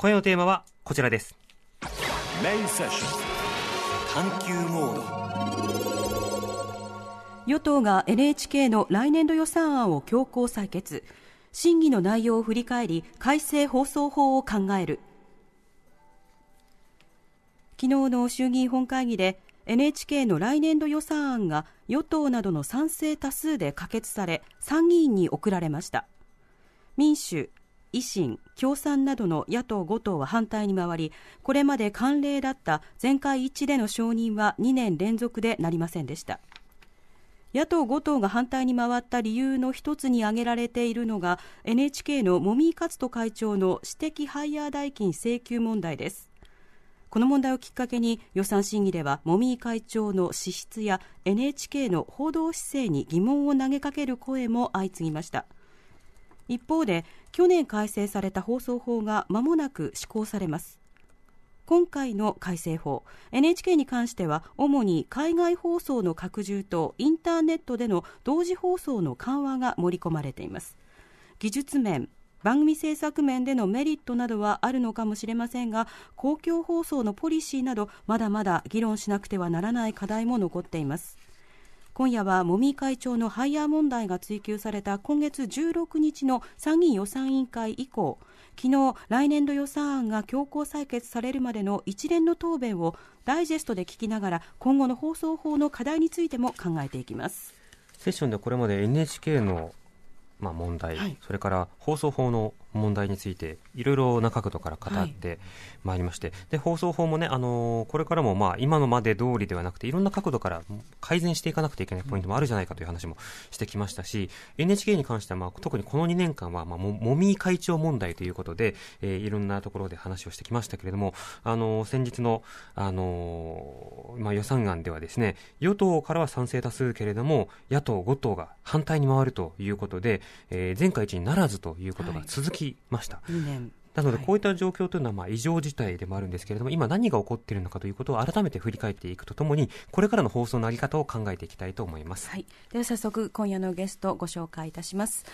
今夜のテーマはこちらですメインセッション探求モード与党が NHK の来年度予算案を強行採決審議の内容を振り返り改正放送法を考える昨日の衆議院本会議で NHK の来年度予算案が与党などの賛成多数で可決され参議院に送られました民主維新、共産などの野党5党は反対に回り、これまで慣例だった全会一致での承認は2年連続でなりませんでした。野党5党が反対に回った理由の一つに挙げられているのが NHK の茂木克人会長の私的ハイヤー代金請求問題ですこの問題をきっかけに予算審議では茂木会長の資質や NHK の報道姿勢に疑問を投げかける声も相次ぎました一方で去年改正された放送法がまもなく施行されます今回の改正法 NHK に関しては主に海外放送の拡充とインターネットでの同時放送の緩和が盛り込まれています技術面番組制作面でのメリットなどはあるのかもしれませんが公共放送のポリシーなどまだまだ議論しなくてはならない課題も残っています今夜は茂木会長のハイヤー問題が追及された今月16日の参議院予算委員会以降昨日来年度予算案が強行採決されるまでの一連の答弁をダイジェストで聞きながら今後の放送法の課題についても考えていきますセッションでこれまで NHK のまあ、問題、はい、それから放送法の問題についていろいろな角度から語ってまいりまして、はい、で放送法もね、あのー、これからもまあ今のまで通りではなくていろんな角度から改善していかなくていけないポイントもあるじゃないかという話もしてきましたし、うん、NHK に関してはまあ特にこの2年間はまあももみ会長問題ということで、えー、いろんなところで話をしてきましたけれども、あのー、先日の、あのまあ、予算案ではですね与党からは賛成多数けれども野党5党が反対に回るということでえー、前回一にならずということが続きました。はいなので、こういった状況というのはまあ異常事態でもあるんですけれども、今何が起こっているのかということを改めて振り返っていくとともに、これからの放送のあり方を考えていきたいと思います。はい、では早速、今夜のゲストご紹介いたします。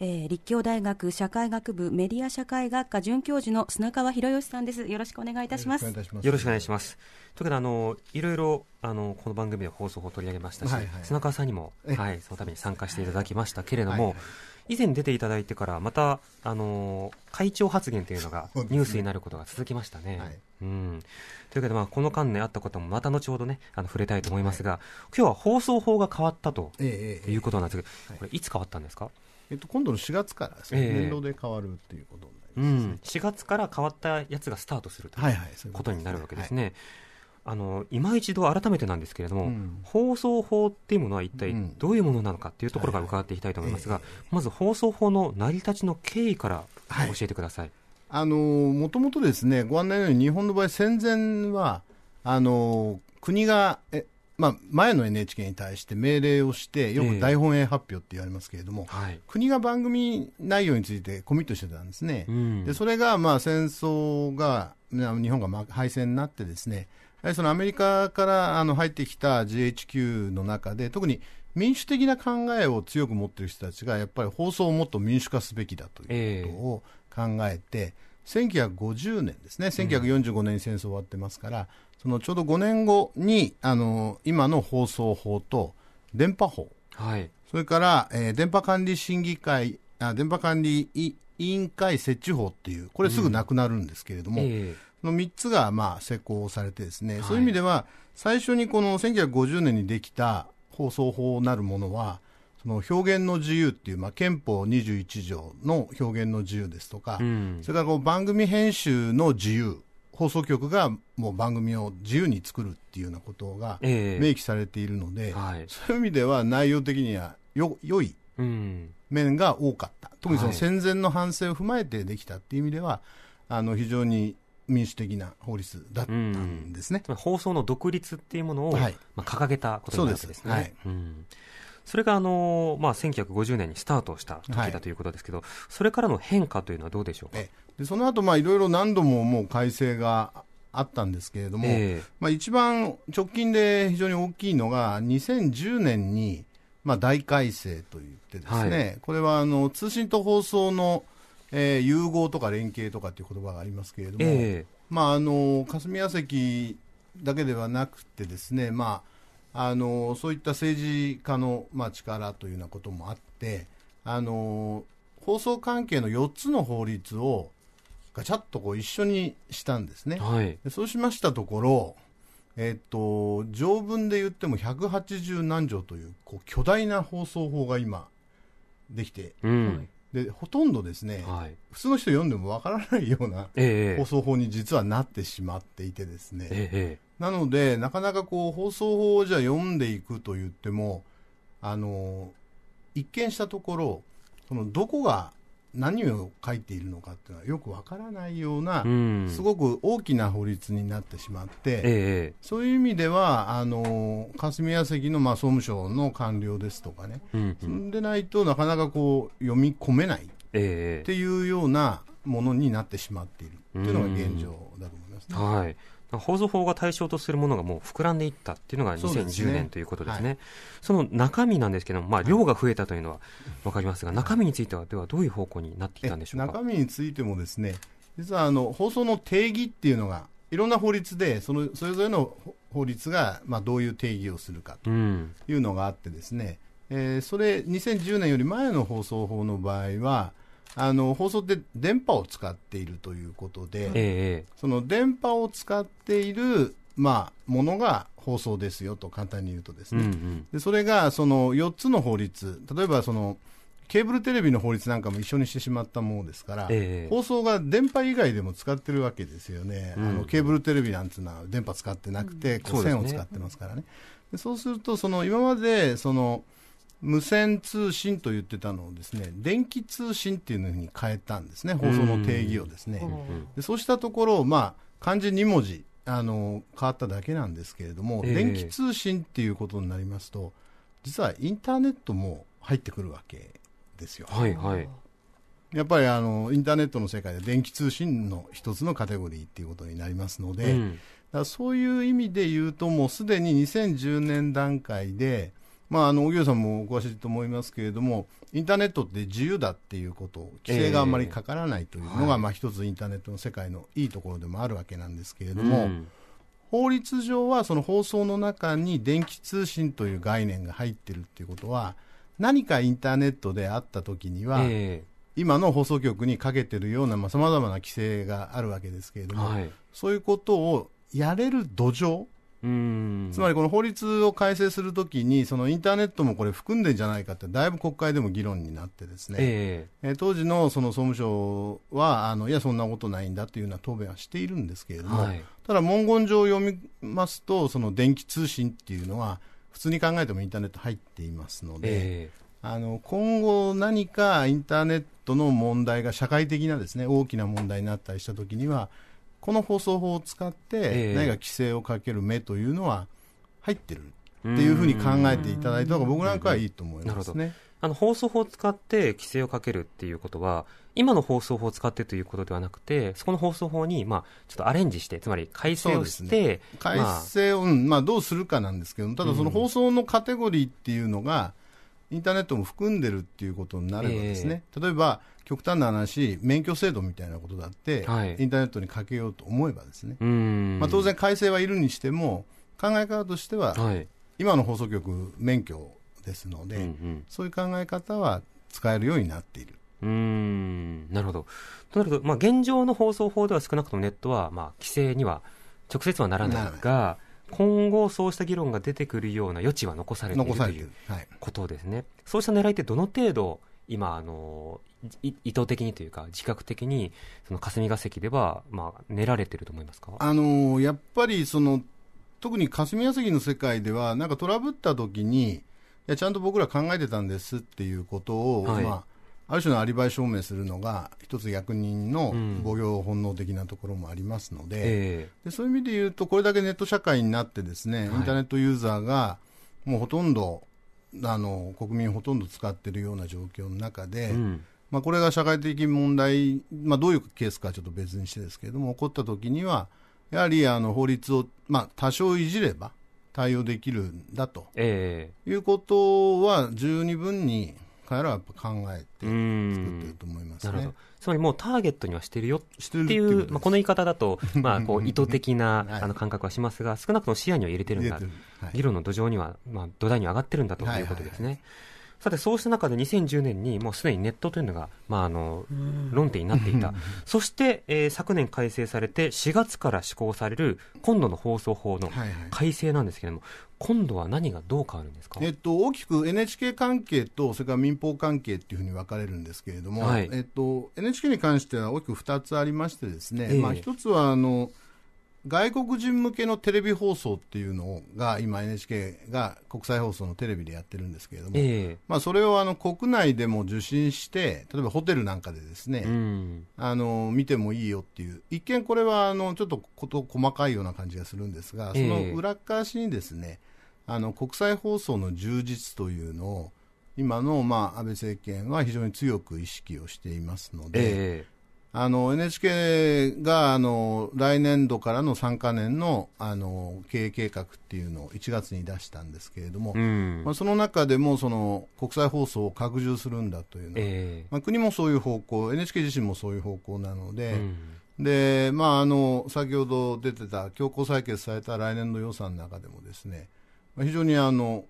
えー、立教大学社会学部メディア社会学科准教授の砂川博義さんです。よろしくお願いいたします。よろしくお願いします。ということで、あの、いろいろ、あの、この番組で放送を取り上げましたし、はいはい、砂川さんにも、はい、そのために参加していただきましたけれども、はいはい以前出ていただいてから、また、あのー、会長発言というのがニュースになることが続きましたね。うねはい、うん、というわけで、まあ、この間ね、あったこともまた後ほどね、あの触れたいと思いますが、はい、今日は放送法が変わったということなんですけど、これ、いつ変わったんですか、はいえっと、今度の4月からですね、えー、年度で変わるっていうことになりますね、うん、4月から変わったやつがスタートするという、ことになるわけですね。はい、あの今一度改めてなんですけれども、うん、放送法っていうものは一体どういうものなのかっていうところから伺っていきたいと思いますが、はいはいえー、まず放送法の成り立ちの経緯から教えてください。はい、あのもともとですねご案内のように日本の場合戦前はあの国がえまあ、前の NHK に対して命令をして、よく大本営発表って言われますけれども、えーはい、国が番組内容についてコミットしてたんですね、うん、でそれがまあ戦争が、日本が敗戦になって、ですねそのアメリカからあの入ってきた GHQ の中で、特に民主的な考えを強く持っている人たちが、やっぱり放送をもっと民主化すべきだということを考えて、えー、1950年ですね、1945年に戦争終わってますから、うんそのちょうど5年後にあの今の放送法と電波法、はい、それから、えー、電波管理審議会あ電波管理委員会設置法っていうこれすぐなくなるんですけれども、うんえー、の3つがまあ施行されてですね、はい、そういう意味では最初にこの1950年にできた放送法なるものはその表現の自由っていう、まあ、憲法21条の表現の自由ですとか、うん、それからこう番組編集の自由放送局がもう番組を自由に作るっていうようなことが明記されているので、えーはい、そういう意味では内容的にはよ良い面が多かった、特にその戦前の反省を踏まえてできたっていう意味では、あの非常に民主的な法律だったんですね、うん、放送の独立っていうものを、はい、まあ、掲げたことなですね。はい、うんそれがあの、まあ、1950年にスタートした時だということですけど、はい、それからの変化というのはどうでしょうかでその後まあいろいろ何度ももう改正があったんですけれども、えー、まあ、一番直近で非常に大きいのが、2010年に、まあ、大改正といってですね、はい、これはあの通信と放送の、えー、融合とか連携とかっていう言葉がありますけれども、えー、まあ、あの霞が関だけではなくてですね、まあ、あのそういった政治家の、まあ、力というようなこともあってあの放送関係の4つの法律をガチャッとこう一緒にしたんですね。はい、そうしましたところ、えっ、と、条文で言っても180何条というこう巨大な放送法が今できて、うん、でほとんどですね、はい、普通の人読んでもわからないような放送法に実はなってしまっていてですね、ええ、なのでなかなかこう放送法をじゃ読んでいくと言ってもあの一見したところそのどこが何を書いているのかっていうのはよくわからないような、うん、すごく大きな法律になってしまって、えそういう意味ではあの霞が関のまあ総務省の官僚ですとかね、うんうん、でないとなかなかこう読み込めないっていうようなものになってしまっているっていうのが現状だと思いますね。うんうん、はい放送法が対象とするものがもう膨らんでいったっていうのが2010年ということですね、ねはい、その中身なんですけども、まあ、量が増えたというのは分かりますが、中身については、ではどういう方向になっていたんでしょうか中身についても、ですね実はあの放送の定義っていうのが、いろんな法律で、そのそれぞれの法律が、まあ、どういう定義をするかというのがあって、ですね、うん、えー、それ、2010年より前の放送法の場合は、あの放送って電波を使っているということで、えー、その電波を使っている、まあ、ものが放送ですよと簡単に言うとですね、うんうん、でそれがその4つの法律例えばそのケーブルテレビの法律なんかも一緒にしてしまったものですから、えー、放送が電波以外でも使ってるわけですよね、うん、あのケーブルテレビなんていうのは電波使ってなくて、うん、線を使ってますからね。そうね,、そうするとその今までその無線通信と言ってたのをですね電気通信っていうのに変えたんですね放送の定義をですねでそうしたところまあ漢字2文字あの変わっただけなんですけれども、えー、電気通信っていうことになりますと実はインターネットも入ってくるわけですよ。はいはい、やっぱりあのインターネットの世界で電気通信の一つのカテゴリーっていうことになりますので、うん、だそういう意味で言うともうすでに2010年段階でまあ、あの、荻上さんもお詳しいと思いますけれども、インターネットって自由だっていうこと、規制があんまりかからないというのが、えーはい、まあ、一つインターネットの世界のいいところでもあるわけなんですけれども、うん、法律上はその放送の中に電気通信という概念が入ってるっていうことは、何かインターネットであった時には、えー今の放送局にかけてるようなさまざ、まな規制があるわけですけれども、はい、そういうことをやれる土壌、うんつまりこの法律を改正するときに、そのインターネットもこれ、含んでんじゃないかって、だいぶ国会でも議論になって、ですね、えー、当時のその総務省はあの、いや、そんなことないんだというような答弁はしているんですけれども、はい、ただ、文言上読みますと、その電気通信っていうのは、普通に考えてもインターネット入っていますので、えー、あの今後、何かインターネットの問題が社会的なですね大きな問題になったりしたときには、この放送法を使って、何か規制をかける目というのは入ってるっていうふうに考えていただいた方が僕なんかはいいと思いますね。あの放送法を使って規制をかけるっていうことは、今の放送法を使ってということではなくて、そこの放送法に、まあ、ちょっとアレンジして、つまり改正をして、ね、改正を、まあ、まあ、どうするかなんですけどただその放送のカテゴリーっていうのが、うんインターネットも含んでるっていうことになればですね、えー、例えば極端な話、免許制度みたいなことだって、はい、インターネットにかけようと思えばですね、まあ、当然改正はいるにしても、考え方としては、はい、今の放送局、免許ですので、うんうん、そういう考え方は使えるようになっている。うんなるほど。となると、まあ、現状の放送法では少なくともネットは、まあ、規制には直接はならないが、今後、そうした議論が出てくるような余地は残されているということですね、はい、そうした狙いってどの程度、今あの、意図的にというか、自覚的に、その霞が関では、まあ、練られてると思いますかあのやっぱりその、特に霞が関の世界では、なんかトラブった時に、いやちゃんと僕ら考えてたんですっていうことを、はい、まあ、ある種のアリバイ証明するのが、一つ役人の防御本能的なところもありますのでうん、で、そういう意味で言うと、これだけネット社会になって、ですね、インターネットユーザーがもうほとんど、あの国民ほとんど使っているような状況の中で、うん、まあ、これが社会的問題、まあ、どういうケースかちょっと別にしてですけれども、起こったときには、やはりあの法律を、まあ、多少いじれば対応できるんだと、えー、いうことは、十二分に彼らはやっぱ考えて作ってると思います、ね、なるほどつまりもうターゲットにはしてるよっていう、まあ、この言い方だと、まあ、こう意図的な はい、あの感覚はしますが、少なくとも視野には入れてるんだ、はい、議論の土壌には、まあ、土台に上がってるんだということですね。はいはいはいさて、そうした中で2010年にもうすでにネットというのが、まあ、あの、論点になっていた。そして、えー、昨年改正されて4月から施行される今度の放送法の改正なんですけれども、はいはい今度は何がどう変わるんですか、えっと、大きく NHK 関係とそれから民放関係というふうに分かれるんですけれども、はい、えっと、NHK に関しては大きく2つありましてですね、えー、まあ、1つはあの外国人向けのテレビ放送っていうのが今 NHK が国際放送のテレビでやってるんですけれども、えー、まあ、それをあの国内でも受信して例えばホテルなんかでですね、うん、あの見てもいいよっていう一見これはあのちょっとこと細かいような感じがするんですがその裏返しにですね、えー、あの国際放送の充実というのを今のまあ安倍政権は非常に強く意識をしていますので、えーあの NHK があの来年度からの3か年のあの経営計画っていうのを1月に出したんですけれども、うん、まあ、その中でもその国際放送を拡充するんだというのは、えー、まあ、国もそういう方向 NHK 自身もそういう方向なので、うん、でまあ、あの先ほど出てた強行採決された来年度予算の中でもですね、まあ、非常にあの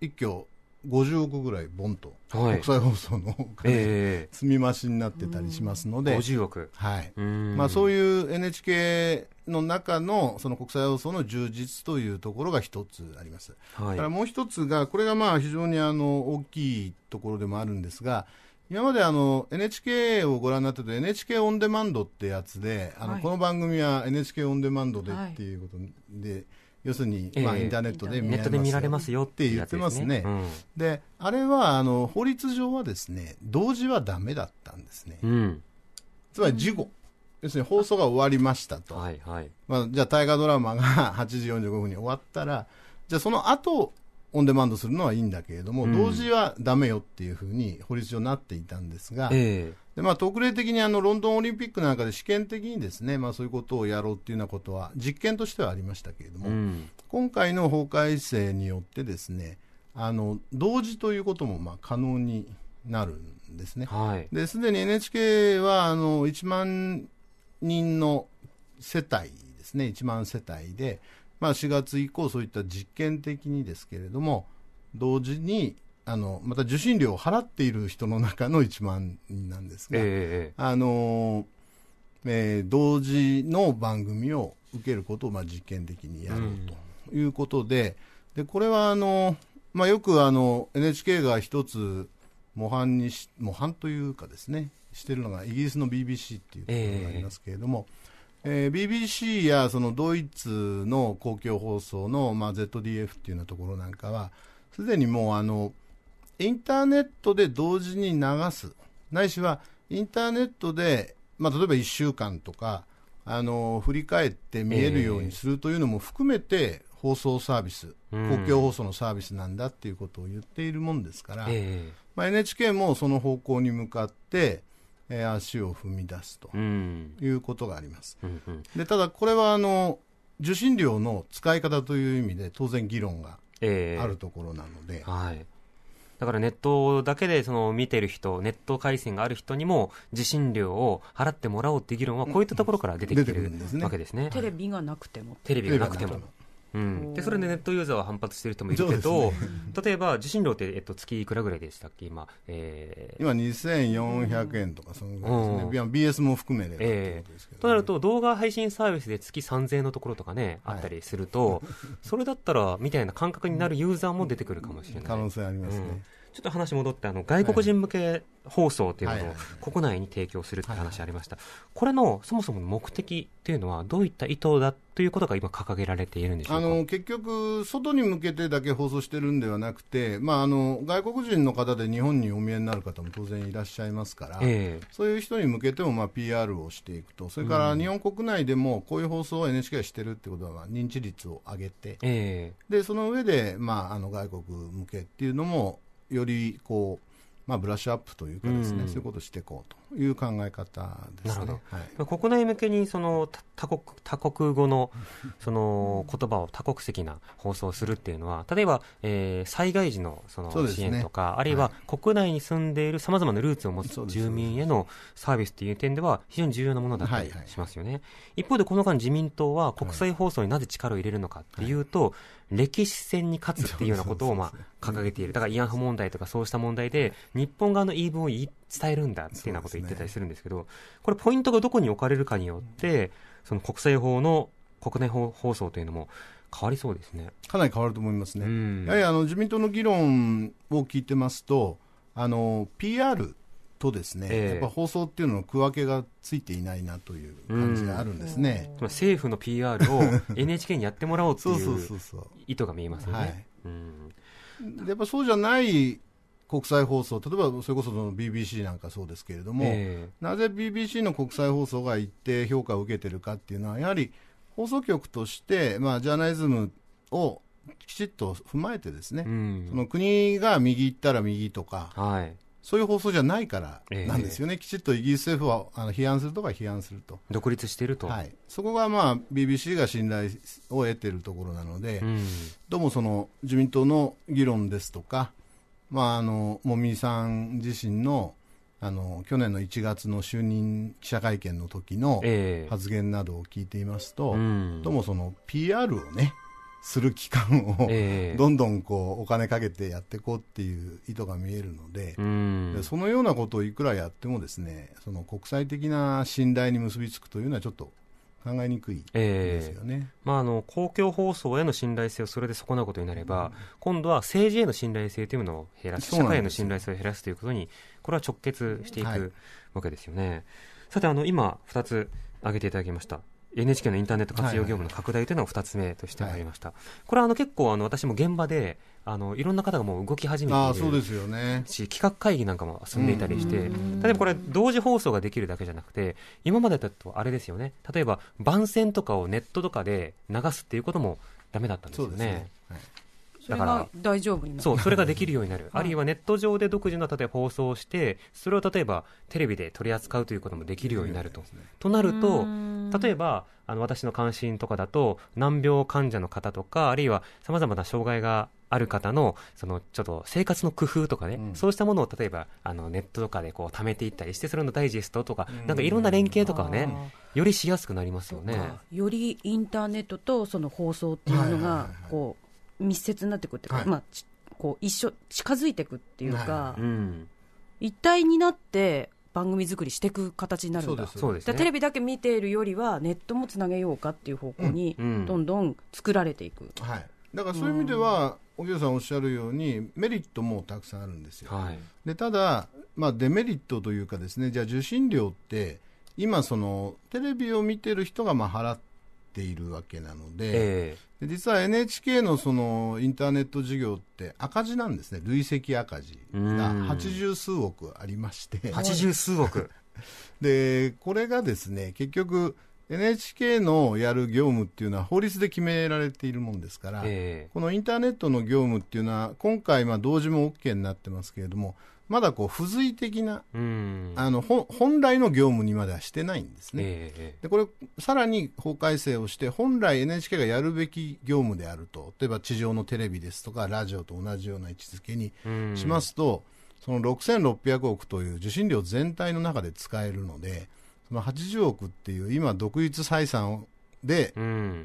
一挙50億ぐらいボンと、国際放送のえー、積み増しになってたりしますので、50億、はいまあ、そういう NHK の中のその国際放送の充実というところが一つあります、はい、からもう一つが、これがまあ非常にあの大きいところでもあるんですが、今まであの NHK をご覧になってて NHK オンデマンドってやつで、あのこの番組は NHK オンデマンドでっていうことで、はい要するに、まあ、インターネットで見られますれますよって言ってますね。であれはあの法律上はですね同時はだめだったんですね。つまり事後、要するに放送が終わりましたと、はいはいまあ、じゃあ大河ドラマが8 時45分に終わったらじゃあその後オンデマンドするのはいいんだけれども、うん、同時はだめよっていうふうに法律上なっていたんですが、えー、でまあ、特例的にあのロンドンオリンピックなんかで試験的にですね、まあ、そういうことをやろうというようなことは実験としてはありましたけれども、うん、今回の法改正によってですねあの同時ということもまあ可能になるんですね。はい、ですでに NHK はあの1万人の世帯ですね1万世帯で、まあ、4月以降そういった実験的にですけれども同時にあのまた受信料を払っている人の中の1万人なんですが、えー、あのえー、同時の番組を受けることをまあ実験的にやろうということでうん、でこれはあの、まあ、よくあの NHK が一つ模範にし模範というかですねしてるのがイギリスの BBC っていうところがありますけれども、えー、えー、BBC やそのドイツの公共放送の、まあ、ZDF っていうようなところなんかはすでにもうあのインターネットで同時に流す、ないしはインターネットで、まあ、例えば1週間とか、あの振り返って見えるようにするというのも含めて、放送サービス、公共放送のサービスなんだっていうことを言っているもんですから、まあ、NHK もその方向に向かって、え足を踏み出すということがあります。でただ、これはあの受信料の使い方という意味で、当然議論があるところなので。はいだからネットだけでその見てる人、ネット回線がある人にも受信料を払ってもらおうっていう議論は、こういったところから出てきてるわけですね。テレビがなくても。テレビがなくても。うん、でそれでネットユーザーは反発している人もいるけど、ね、例えば受信料って、えっと、月いくらぐらいでしたっけ、今、えー、今2400円とか、そのぐらいですね、うん、BS も含めで、ね、えー、となると、動画配信サービスで月3000円のところとかね、あったりすると、はい、それだったらみたいな感覚になるユーザーも出てくるかもしれない。可能性ありますね、うんちょっと話戻ってあの外国人向け放送というものを国内に提供するって話ありました、これのそもそもの目的というのは、どういった意図だということが今、掲げられているんでしょうかあの結局、外に向けてだけ放送してるんではなくて、まあ、あの外国人の方で日本にお見えになる方も当然いらっしゃいますから、えー、そういう人に向けてもまあ PR をしていくと、それから日本国内でもこういう放送を NHK がしてるってことは、認知率を上げて、えー、でその上で、まあ、あの外国向けっていうのも、よりこうまあ、ブラッシュアップというかですね、うん、そういうことをしていこうという考え方ですね。はい、国内向けにその他国他国語のその言葉を多国籍な放送をするっていうのは、例えば、えー、災害時のその支援とか、ね、あるいは国内に住んでいるさまざまなルーツを持つ住民へのサービスという点では、非常に重要なものだったりしますよね。はいはい、一方で、この間、自民党は国際放送になぜ力を入れるのかっていうと、はい歴史戦に勝つっていうようなことを、まあ、掲げている。だから慰安婦問題とかそうした問題で、日本側の言い分を伝えるんだっていうようなことを言ってたりするんですけど、これポイントがどこに置かれるかによって、その国際法の国内放送というのも変わりそうですね。かなり変わると思いますね。やはりあの自民党の議論を聞いてますと、あの、PR とですね、えー、やっぱ放送っていうのの区分けがついていないなという感じがあるんですね、うん、政府の PR を NHK にやってもらおうという意図が見えますよね。はい、うん、やっぱそうじゃない国際放送、例えばそれこその BBC なんかそうですけれども、えー、なぜ BBC の国際放送が一定評価を受けてるかっていうのは、やはり放送局として、まあ、ジャーナリズムをきちっと踏まえてですね、うん、その国が右行ったら右とか、はい、そういう放送じゃないからなんですよね、えー、きちっとイギリス政府はあの批判するとか批判すると、独立していると、はい、そこが、まあ、BBC が信頼を得ているところなので、うん、どうもその自民党の議論ですとか、まあ、あの茂木さん自身のあの去年の1月の就任記者会見の時の発言などを聞いていますと、えーうん、どうもその PR をね、する期間を、えー、どんどんこうお金かけてやっていこうっていう意図が見えるので、でそのようなことをいくらやってもですねその国際的な信頼に結びつくというのはちょっと考えにくいですよね、えー、まあ、あの公共放送への信頼性をそれで損なうことになれば、うん、今度は政治への信頼性というものを減らす社会への信頼性を減らすということにこれは直結していくわけですよね。はい、さてあの今2つ挙げていただきました NHK のインターネット活用業務の拡大というのが2つ目としてありました、はいはいこれはあの結構あの私も現場であのいろんな方がもう動き始めているそうですよ、ね、し企画会議なんかも進んでいたりして、例えばこれ同時放送ができるだけじゃなくて今までだとあれですよね例えば番宣とかをネットとかで流すっていうこともだめだったんですよね。だから大丈夫になるそうそれができるようになる、あるいはネット上で独自の例えば放送をしてそれを例えばテレビで取り扱うということもできるようになると、となると例えばあの私の関心とかだと難病患者の方とかあるいはさまざまな障害がある方の、その、ちょっと生活の工夫とかね、うん、そうしたものを例えば、あの、ネットとかでこう、貯めていったりして、それのダイジェストとか、なんかいろんな連携とかね、よりしやすくなりますよね。よりインターネットとその放送っていうのが、こう、密接になってくっていうか、はい、まあ、こう一緒近づいていくっていうか、うん、一体になって番組作りしていく形になるんだそうです、ね、テレビだけ見ているよりはネットもつなげようかっていう方向にどんどん作られていく、はい、だからそういう意味では、おぎさんおっしゃるようにメリットもたくさんあるんですよ、はい、でただ、まあ、デメリットというかですねじゃあ受信料って今そのテレビを見てる人がまあ払ってているわけなので、えー、実は NHK のそのインターネット事業って赤字なんですね、累積赤字が80数億ありまして、八十数億 でこれがですね結局、NHK のやる業務っていうのは法律で決められているもんですから、えー、このインターネットの業務っていうのは今回、まあ、同時も OK になってますけれどもまだこう付随的な、あの本来の業務にまではしてないんですね、えー、でこれ、さらに法改正をして、本来 NHK がやるべき業務であると、例えば地上のテレビですとか、ラジオと同じような位置づけにしますと、その6600億という受信料全体の中で使えるので、その80億っていう、今、独立採算で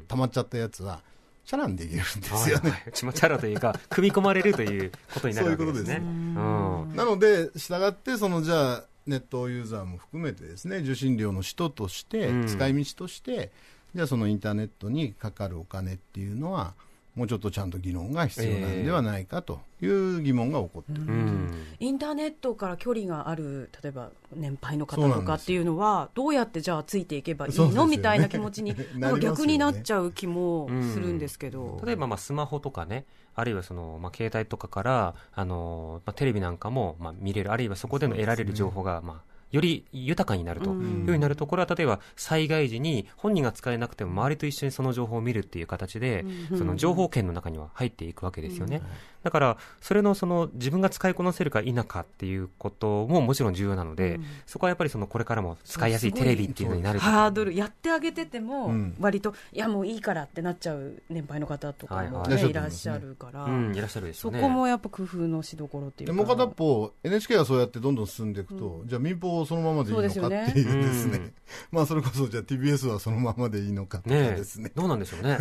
たまっちゃったやつは、うんチャランできるんですよね、はい、チャラというか 組み込まれるということになるわけですねそういうことです、うん、なので従ってそのじゃあネットユーザーも含めてですね受信料の使途として、使い道としてじゃあそのインターネットにかかるお金っていうのはもうちょっとちゃんと議論が必要なんではないかという疑問が起こってる、えー、インターネットから距離がある例えば年配の方とかっていうのはどうやってじゃあついていけばいいの、ね、みたいな気持ちに ね、逆になっちゃう気もするんですけど、例えばまあスマホとかねあるいはその、まあ、携帯とかからあの、まあ、テレビなんかも、まあ、見れるあるいはそこでの得られる情報が、まあより豊かになるというようになると、これは例えば災害時に本人が使えなくても周りと一緒にその情報を見るっていう形で、その情報圏の中には入っていくわけですよね。だから、それのその自分が使いこなせるか否かっていうことももちろん重要なので、うん、そこはやっぱりそのこれからも使いやすいテレビっていうのになるハードル、やってあげてても、割と、いや、もういいからってなっちゃう年配の方とかも、ねはいはい、いらっしゃるから、いらっしゃるでしょう、そこもやっぱ工夫のしどころっていうか。もう片っぽ、NHK がそうやってどんどん進んでいくと、うん、じゃあ民放そのままでいいのかっていうですね、まあそれこそじゃあ TBS はそのままでいいのかとかですね。どうなんでしょうね。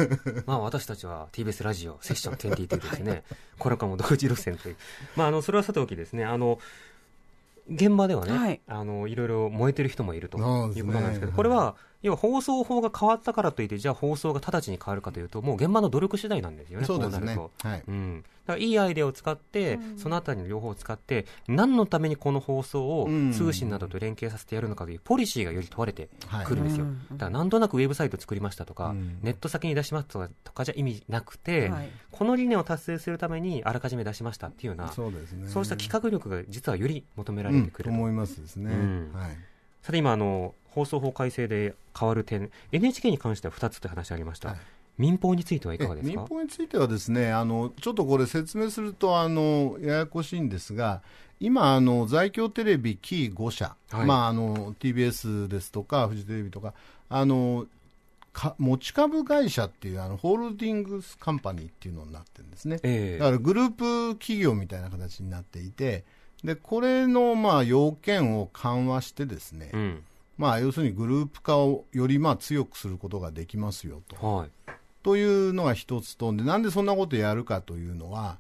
まあ私たちは TBS ラジオ、セッション2うですね。これのかも独自路線という、まあ、あのそれはさておきですねあの現場ではね、はい、あのいろいろ燃えてる人もいるということなんですけど、ね、これは要は放送法が変わったからといって、じゃあ放送が直ちに変わるかというと、もう現場の努力次第なんですよね、そうですね。はいうん、だからいいアイデアを使って、うん、そのあたりの両方を使って、何のためにこの放送を通信などと連携させてやるのかというポリシーがより問われてくるんですよ。はだからなんとなくウェブサイト作りましたとか、うん、ネット先に出しますとかとかじゃ意味なくて、はい、この理念を達成するためにあらかじめ出しましたっていうような、そうですね、そうした企画力が実はより求められてくると、思いますですね。はい、さて今あの放送法改正で変わる点 NHK に関しては2つという話ありました、はい民放についてはいかがですか民放についてはですねあのちょっとこれ説明するとあのややこしいんですが今あの在京テレビキー5社、はい、まあ、あの TBS ですとかフジテレビとかあの持ち株会社っていうあのホールディングスカンパニーっていうのになってるんですね、えー、だからグループ企業みたいな形になっていてでこれのまあ要件を緩和してですね、うんまあ、要するにグループ化をよりまあ強くすることができますよと。はい、というのが一つとで、なんでそんなことやるかというのは、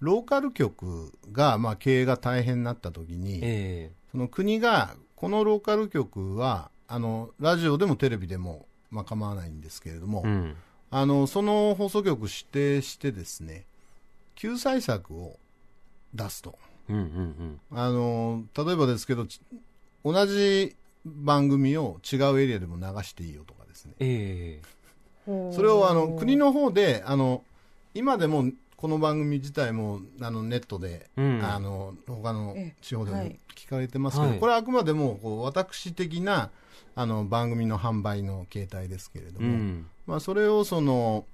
ローカル局がまあ経営が大変になったときに、えー、その国がこのローカル局はあのラジオでもテレビでも、まあ、構わないんですけれども、うん、あのその放送局指定してですね救済策を出すと、うんうんうん、あの例えばですけど同じ番組を違うエリアでも流していいよとかですね。えー、それをあの国の方であの今でもこの番組自体もあのネットで、うん、あの他の地方でも聞かれてますけど、はい、これはあくまでもこう私的なあの番組の販売の形態ですけれども、うん、まあ、それをその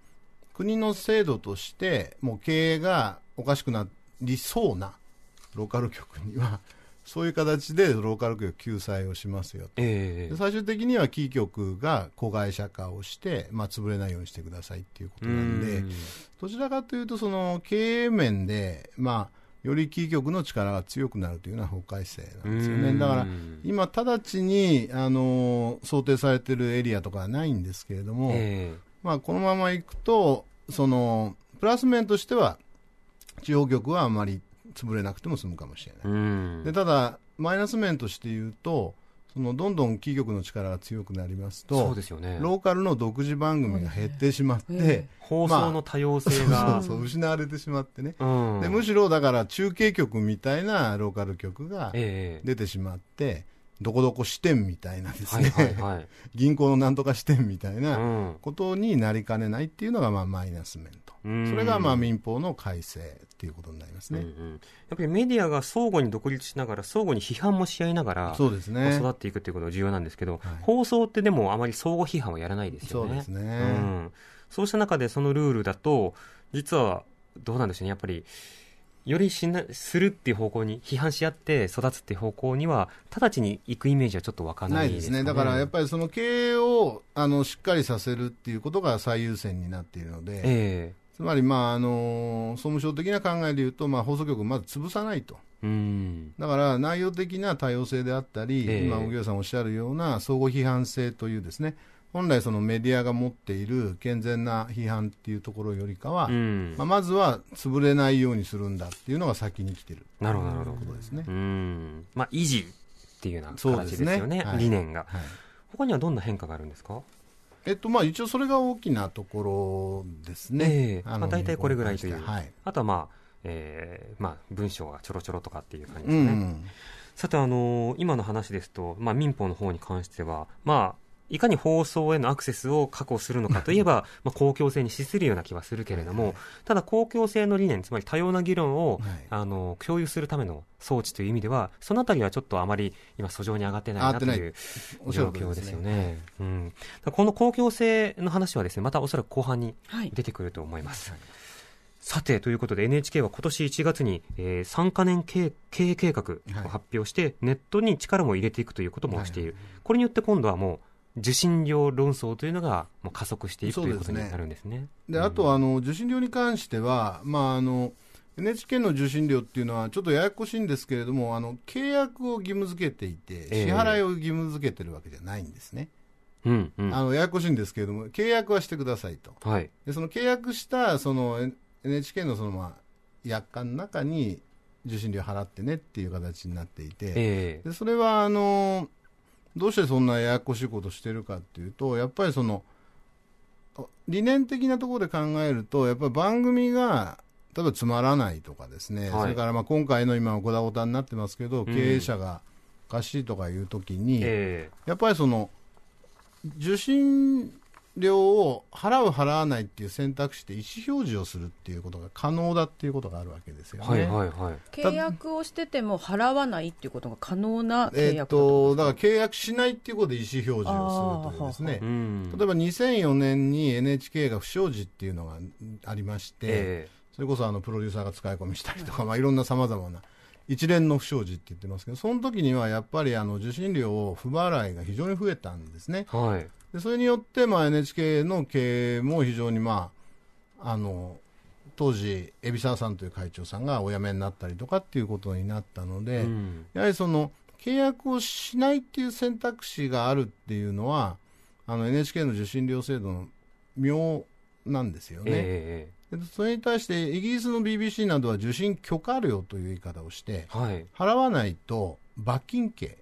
国の制度としてもう経営がおかしくなりそうなローカル局にはそういう形でローカル局救済をしますよと、えー、最終的にはキー局が子会社化をして、まあ、潰れないようにしてくださいっていうことなんで、んどちらかというと、その経営面で、まあ、よりキー局の力が強くなるというのは法改正なんですよね。だから、今、直ちに、あの想定されてるエリアとかはないんですけれども、えー、まあ、このままいくと、その、プラス面としては、地方局はあまり潰れなくても済むかもしれない。でただ、マイナス面として言うと、そのどんどん企業の力が強くなりますとそうですよ、ね、ローカルの独自番組が減ってしまって、放送の多様性が、そう失われてしまってね、うん、でむしろだから中継局みたいなローカル局が出てしまって、えーどこどこ支店みたいなですね、はいはいはい、銀行のなんとか支店みたいなことになりかねないっていうのがまあマイナス面と、うん、それがまあ民法の改正っていうことになりますね、うんうん、やっぱりメディアが相互に独立しながら、相互に批判もし合いながら、そうですね、育っていくということが重要なんですけど、はい、放送ってでもあまり相互批判はやらないですよね。そうですね、うん、そうした中で、そのルールだと、実はどうなんでしょうね、やっぱり。よりしな、するっていう方向に、批判し合って育つっていう方向には、直ちに行くイメージはちょっとわからないです、ね、ね。だからやっぱりその経営を、あの、しっかりさせるっていうことが最優先になっているので、えー、つまり、まあ、あの、総務省的な考えで言うと、まあ、放送局まず潰さないと。うん、だから内容的な多様性であったり、えー、今、荻上さんおっしゃるような相互批判性というですね、本来そのメディアが持っている健全な批判っていうところよりかは、うん、まあ、まずは潰れないようにするんだっていうのが先に来てるなるほどなるほどですね、うんまあ、維持っていうような形ですよね、ねはい、理念が、はい、他にはどんな変化があるんですかえっとまあ、一応それが大きなところですね、えー、あまあ、大体これぐらいという、はい、あとは、まあえーまあ、文章がちょろちょろとかっていう感じですね。うん、さて、あのー、今の話ですと、まあ、民法の方に関しては、まあ、いかに放送へのアクセスを確保するのかといえば、まあ、公共性に資するような気はするけれども、ただ公共性の理念、つまり多様な議論を、あの共有するための装置という意味では、そのあたりはちょっとあまり今、訴状に上がってないなという状況ですよね。うん、この公共性の話はですね、またおそらく後半に出てくると思います。はいさて、ということで NHK は今年1月に、えー、3カ年経営計画を発表して、ネットに力も入れていくということもしている。これによって今度はもう受信料論争というのがもう加速していく、ということになるんですね。であとあの受信料に関しては、まああの NHK の受信料っていうのはちょっとややこしいんですけれどもあの契約を義務付けていて支払いを義務付けてるわけじゃないんですね。えー、うん、うん、あのややこしいんですけれども契約はしてくださいと、はい、でその契約したその NHK のその、まあ、約款の中に受信料払ってねっていう形になっていて、えー、でそれはあのーどうしてそんなややこしいことしてるかっていうと、やっぱりその、理念的なところで考えると、やっぱり番組が、例えばつまらないとかですね、はい、それからまあ今回の今、ごだごだになってますけど、経営者がおかしいとかいうときに、えー、やっぱりその、受信料を払う払わないっていう選択肢で意思表示をするっていうことが可能だっていうことがあるわけですよね。はいはいはい、契約をしてても払わないっていうことが可能な契約だ,、えー、っとだから契約しないっていうことで意思表示をするというですね、うん、例えば2004年に NHK が不祥事っていうのがありまして、えー、それこそあのプロデューサーが使い込みしたりとか、まあ、いろんなさまざまな。一連の不祥事って言ってますけど、その時にはやっぱりあの受信料を不払いが非常に増えたんですね。はい、でそれによって、まあ、NHK の経営も非常に、まあ、あの当時、海老沢さんという会長さんがお辞めになったりとかっていうことになったので、うん、やはりその契約をしないっていう選択肢があるっていうのは、あの NHK の受信料制度の妙なんですよね。えー、それに対して、イギリスの BBC などは受信許可料という言い方をして、はい、払わないと罰金刑。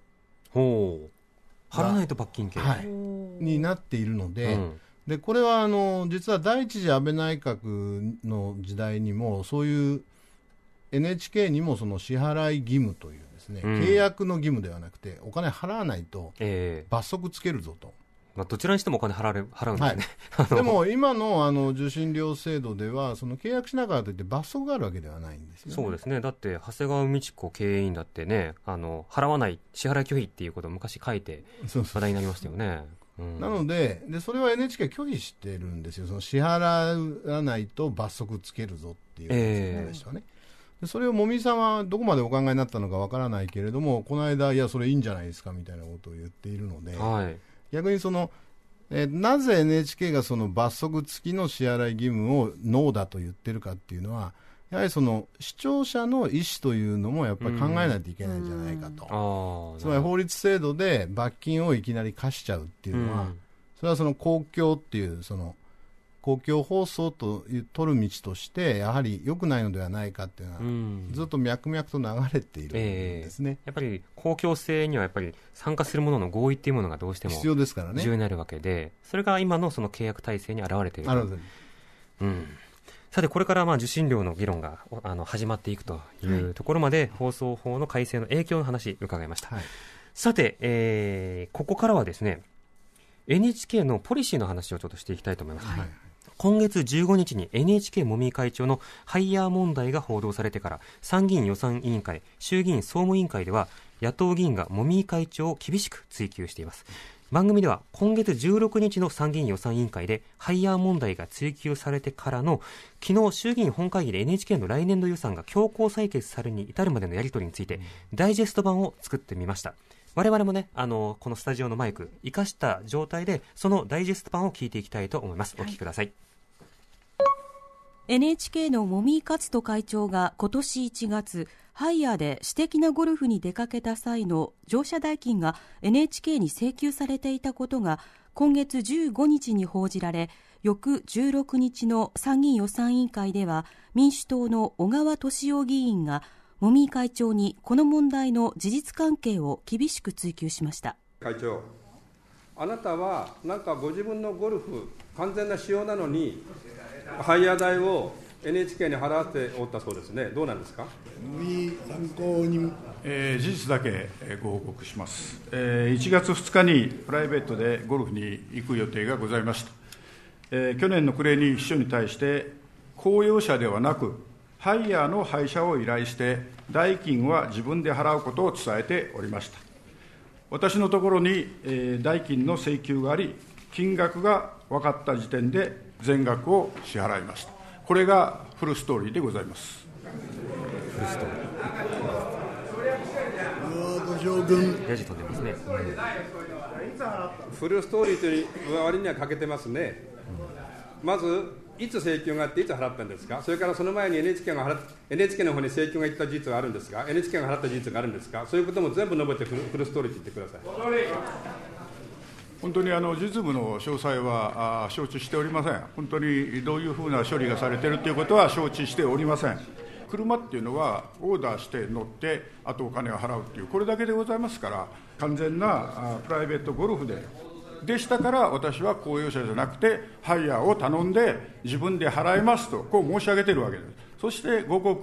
払わないと罰金刑、はい、になっているので。うんでこれはあの実は第一次安倍内閣の時代にもそういう NHK にもその支払い義務というですね、契約の義務ではなくてお金払わないと罰則つけるぞとまあ、どちらにしてもお金払う払うんですね、はい、でも今のあの受信料制度では、その契約しながらといって罰則があるわけではないんですよ、ね、そうですね、だって長谷川美智子経営員だってね、あの払わない、支払い拒否っていうことを昔書いて、話題になりましたよね。うん、なのでで、それは NHK 拒否してるんですよ、その支払わないと罰則つけるぞっていう話はね、えー、それを茂木さんはどこまでお考えになったのかわからないけれども、この間、いや、それいいんじゃないですかみたいなことを言っているので。はい逆にその、えなぜ NHK がその罰則付きの支払い義務をノーだと言ってるかっていうのは、やはりその視聴者の意思というのもやっぱり考えないといけないんじゃないかと、うん、つまり法律制度で罰金をいきなり課しちゃうっていうのは、うん、それはその公共っていうその公共放送と取る道としてやはり良くないのではないかっていうのは、ずっと脈々と流れているんですね、えー、やっぱり公共性にはやっぱり参加する者のの合意っていうものがどうしても必要ですからね重要になるわけでそれが今のその契約体制に表れている。うんさて、これからまあ受信料の議論があの始まっていくというところまで、放送法の改正の影響の話、伺いました。はい、さて、えー、ここからはですね、NHK のポリシーの話をちょっとしていきたいと思います。はい今月15日に NHK もみ会長のハイヤー問題が報道されてから参議院予算委員会衆議院総務委員会では野党議員がもみ会長を厳しく追及しています番組では今月16日の参議院予算委員会でハイヤー問題が追及されてからの昨日衆議院本会議で NHK の来年度予算が強行採決されるに至るまでのやり取りについてダイジェスト版を作ってみました我々もね、あの、このスタジオのマイク、生かした状態で、そのダイジェスト版を聞いていきたいと思います。お聞きください。はい、NHK の茂木勝人会長が今年1月、ハイヤーで私的なゴルフに出かけた際の乗車代金が NHK に請求されていたことが、今月15日に報じられ、翌16日の参議院予算委員会では、民主党の小川敏夫議員が、茂木会長にこの問題の事実関係を厳しく追及しました会長あなたはなんかご自分のゴルフ完全な使用なのにハイヤー代を NHK に払っておったそうですね、どうなんですか参考に、えー、事実だけご報告します、えー、1月2日にプライベートでゴルフに行く予定がございました、えー、去年の暮れに秘書に対して、公用車ではなく、ハイヤーの廃車を依頼して、代金は自分で払うことを伝えておりました。私のところに、え代金の請求があり、金額が分かった時点で全額を支払いました。これがフルストーリーでございます。フルストーリー。レジ飛んでますね。フルストーリーという割には欠けてますね。まずいつ請求があっていつ払ったんですかそれからその前に NHK が払っ NHK の方に請求がいった事実はあるんですか NHK が払った事実があるんですかそういうことも全部述べてフルフルストーリーって言ってください本当にあの実務の詳細は承知しておりません本当にどういうふうな処理がされているということは承知しておりません車っていうのはオーダーして乗ってあとお金を払うっていうこれだけでございますから完全なあプライベートゴルフででしたから、私は公用車じゃなくて、ハイヤーを頼んで、自分で払いますと、こう申し上げているわけです。そして五国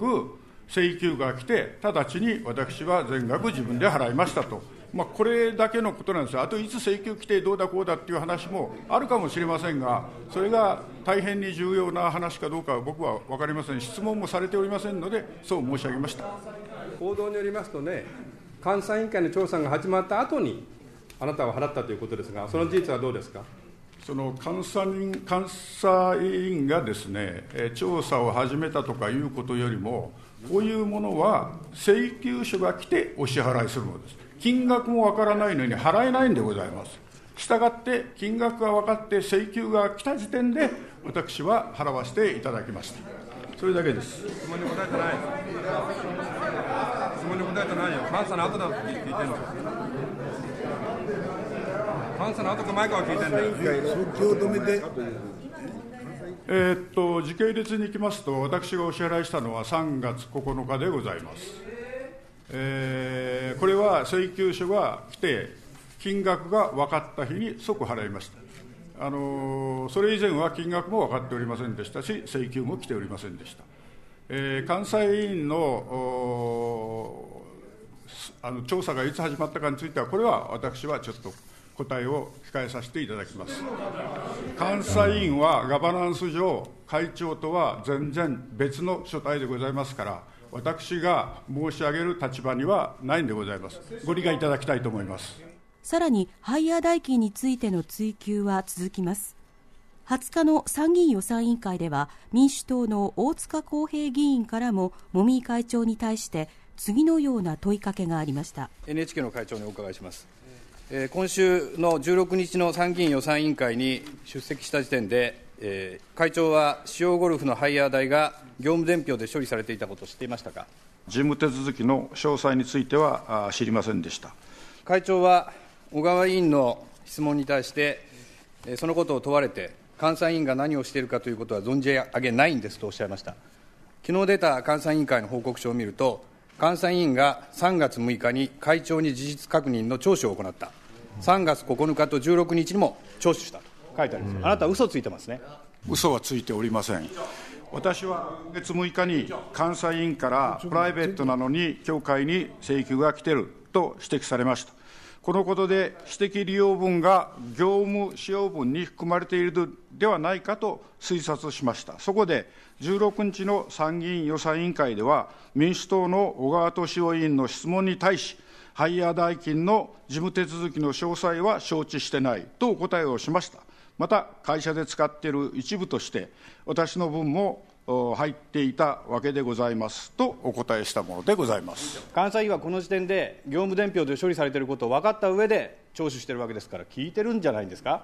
請求が来て、直ちに私は全額自分で払いましたと、まあ、これだけのことなんですよ、あといつ請求規定どうだこうだっていう話もあるかもしれませんが、それが大変に重要な話かどうかは僕は分かりません、質問もされておりませんので、そう申し上げました報道によりますとね、監査委員会の調査が始まった後に、あなたは払ったということですが、その事実はどうですか。その監査人監査委員がですね、調査を始めたとかいうことよりも、こういうものは請求書が来てお支払いするのです。金額もわからないのに払えないんでございます。したがって、金額が分かって請求が来た時点で、私は払わせていただきました。それだけです。質問に答えてない。質問に答えてないよ。監査の後だって聞いてるの。パンサの後か前かは聞いてんだよ。即興止めて。えー、っと時系列にいきますと私がお支払いしたのは3月9日でございます、えー、これは請求書が来て金額が分かった日に即払いましたあのー、それ以前は金額も分かっておりませんでしたし請求も来ておりませんでした、えー、関西委員のあの調査がいつ始まったかについてはこれは私はちょっと答えを控えさせていただきます。監査委員はガバナンス上、会長とは全然別の所帯でございますから、私が申し上げる立場にはないんでございます。ご理解いただきたいと思います。さらに、ハイヤー代金についての追及は続きます。20日の参議院予算委員会では民主党の大塚康平議員からも茂木会長に対して次のような問いかけがありました NHK の会長にお伺いします今週の16日の参議院予算委員会に出席した時点で、え会長は主要ゴルフのハイヤー代が業務伝票で処理されていたことを知っていましたか事務手続きの詳細については知りませんでした会長は小川委員の質問に対して、そのことを問われて、監査委員が何をしているかということは存じ上げないんですとおっしゃいました。昨日出た監査委員会の報告書を見ると、監査委員が3月6日に会長に事実確認の聴取を行った。3月9日と16日にも聴取したと書いてあります、うん、あなたは嘘ついてますね嘘はついておりません私は今月6日に監査委員からプライベートなのに教会に請求が来てると指摘されましたこのことで指摘利用分が業務使用分に含まれているのではないかと推察しましたそこで16日の参議院予算委員会では民主党の小川敏夫委員の質問に対しハイヤー代金の事務手続きの詳細は承知してないとお答えをしました。また、会社で使っている一部として、私の分も入っていたわけでございますとお答えしたものでございます監査委員はこの時点で業務伝票で処理されていることを分かった上で聴取しているわけですから聞いてるんじゃないんですか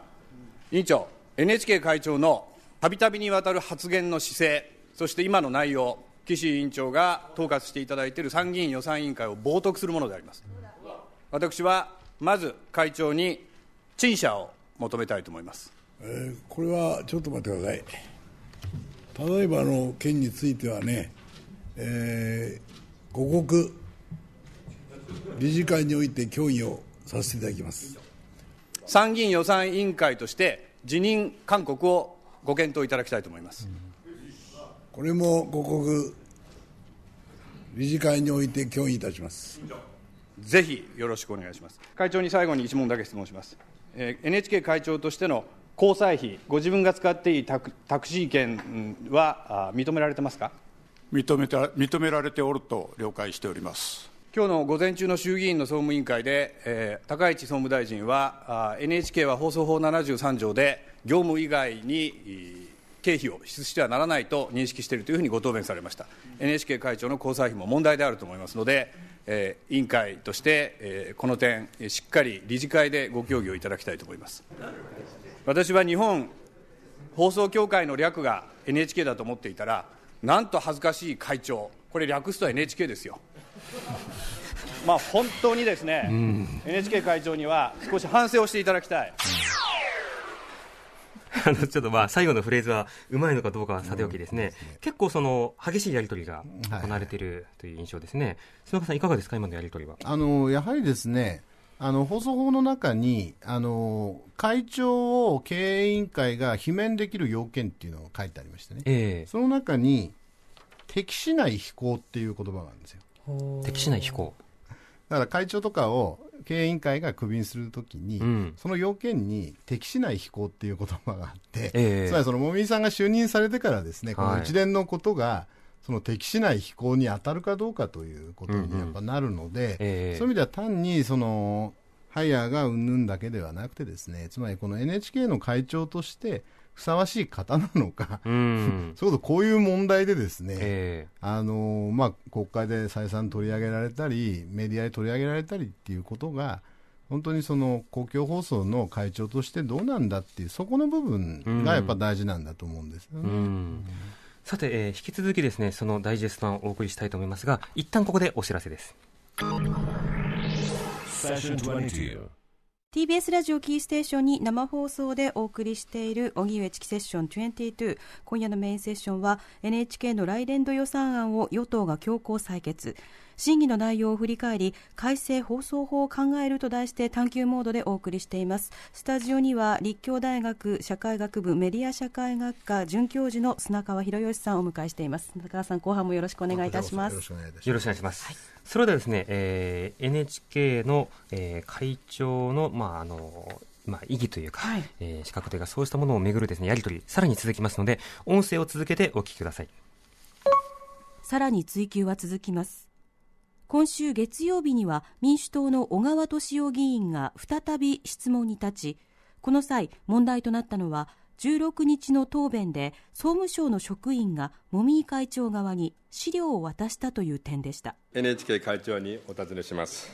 委員長 NHK 会長のたびたびにわたる発言の姿勢そして今の内容岸委員長が統括していただいている参議院予算委員会を冒涜するものであります私はまず会長に陳謝を求めたいと思います、えー、これはちょっと待ってください、例えばの件についてはね、えー、五国理事会において協議をさせていただきます参議院予算委員会として辞任勧告をご検討いただきたいと思います、うん、これも五国理事会において協議いたします。ぜひよろしくお願いします。会長に最後に一問だけ質問します。えー、NHK 会長としての交際費、ご自分が使っていいタクタクシー券はあ認められてますか認めた認められておると了解しております。今日の午前中の衆議院の総務委員会で、えー、高市総務大臣はあ、NHK は放送法73条で、業務以外に経費を支出してはならないと認識しているというふうにご答弁されました、NHK 会長の交際費も問題であると思いますので、え委員会として、えこの点、しっかり理事会でご協議をいただきたいと思います。私は日本放送協会の略が NHK だと思っていたら、なんと恥ずかしい会長、これ、略すと NHK ですよ。まあ、本当にですね、うん、NHK 会長には少し反省をしていただきたい。あのちょっとまあ最後のフレーズはうまいのかどうかはさておきですね、うん、結構その激しいやり取りが行われているという印象ですね、須、は、中、い、さん、いかがですか、今のやり取りは。あのやはりですねあの放送法の中にあの会長を経営委員会が罷免できる要件っていうのが書いてありましてね、えー、その中に適しない非行っていう言葉があるんですよ。適しない非行だから会長とかを経営委員会がクビにするときに、うん、その要件に適しない非行っていう言葉があって、えー、つまりその茂木さんが就任されてからですね、この一連のことが、その適しない非行に当たるかどうかということにやっぱなるので、うんうんえー、そういう意味では単にそのハイヤーがうんぬんだけではなくてですね、つまりこの NHK の会長として、ふさわしい方なのか、うん、そことこういう問題でですね、えー、あのまあ、国会で再三取り上げられたり、メディアで取り上げられたりっていうことが、本当にその公共放送の会長としてどうなんだっていう、そこの部分がやっぱ大事なんだと思うんですよね。うんうんさて、えー、引き続きですねそのダイジェストをお送りしたいと思いますが一旦ここでお知らせです。TBS ラジオキーステーションに生放送でお送りしている荻上チキセッション22今夜のメインセッションは NHK の来年度予算案を与党が強行採決審議の内容を振り返り改正放送法を考えると題して探求モードでお送りしていますスタジオには立教大学社会学部メディア社会学科准教授の砂川博義さんをお迎えしています砂川さん後半もよろしくお願いいたしますよろしくお願いします、はい、それではですね、えー、NHK の、えー、会長のまああのまあ、意義というか、はい、えー、資格というかそうしたものをめぐるです、ね、やり取りさらに続きますので音声を続けてお聞きくださいさらに追及は続きます今週月曜日には民主党の小川敏夫議員が再び質問に立ちこの際問題となったのは16日の答弁で総務省の職員が茂木会長側に資料を渡したという点でした NHK 会長にお尋ねします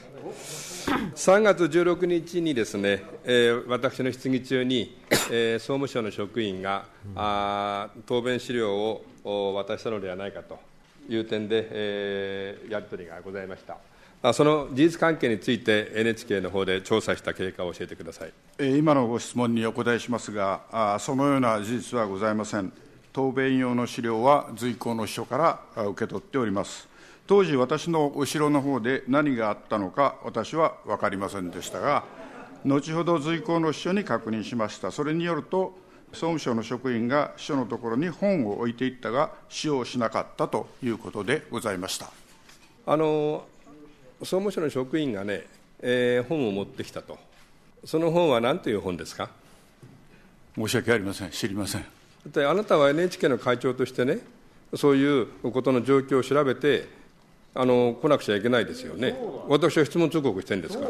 3月16日にですね、えー、私の質疑中に、えー、総務省の職員が、あ答弁資料を渡したのではないかという点で、えー、やり取りがございました。その事実関係について NHK の方で調査した経過を教えてください今のご質問にお答えしますが、そのような事実はございません。答弁用の資料は随行の秘書から受け取っております。当時、私の後ろの方で何があったのか、私は分かりませんでしたが、後ほど随行の秘書に確認しました。それによると、総務省の職員が秘書のところに本を置いていったが、使用しなかったということでございましたあの総務省の職員がね、えー、本を持ってきたと、その本は何という本ですか申し訳ありません、知りません。であなたは NHK の会長としてね、そういうことの状況を調べて、あの来なくちゃいけないですよね、私は質問通告してるんですから、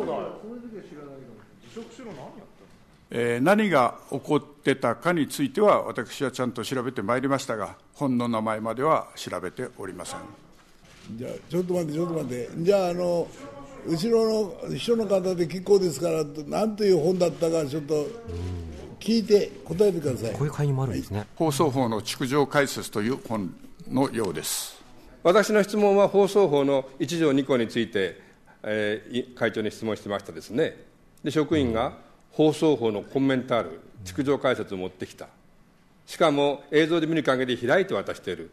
え何が起こってたかについては、私はちゃんと調べてまいりましたが、本の名前までは調べておりません。じゃあ、ちょっと待って、ちょっと待って、じゃあ、あの後ろの秘書の方でこうですから、なんという本だったか、ちょっと聞いて、答えてください。こういう会議もあるんですね、はい、放送法の築城解説という本のようです。私の質問は放送法の1条2項について、えー、会長に質問してましたですね。で職員が、放送法のコメンタール、築城解説を持ってきた。しかも映像で見る限り開いて渡している。